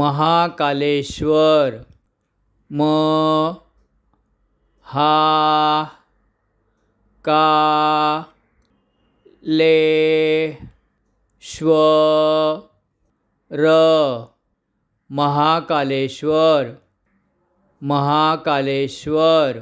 महाकालेश्वर म हा का ले र महाकालेश्वर महाकालेश्वर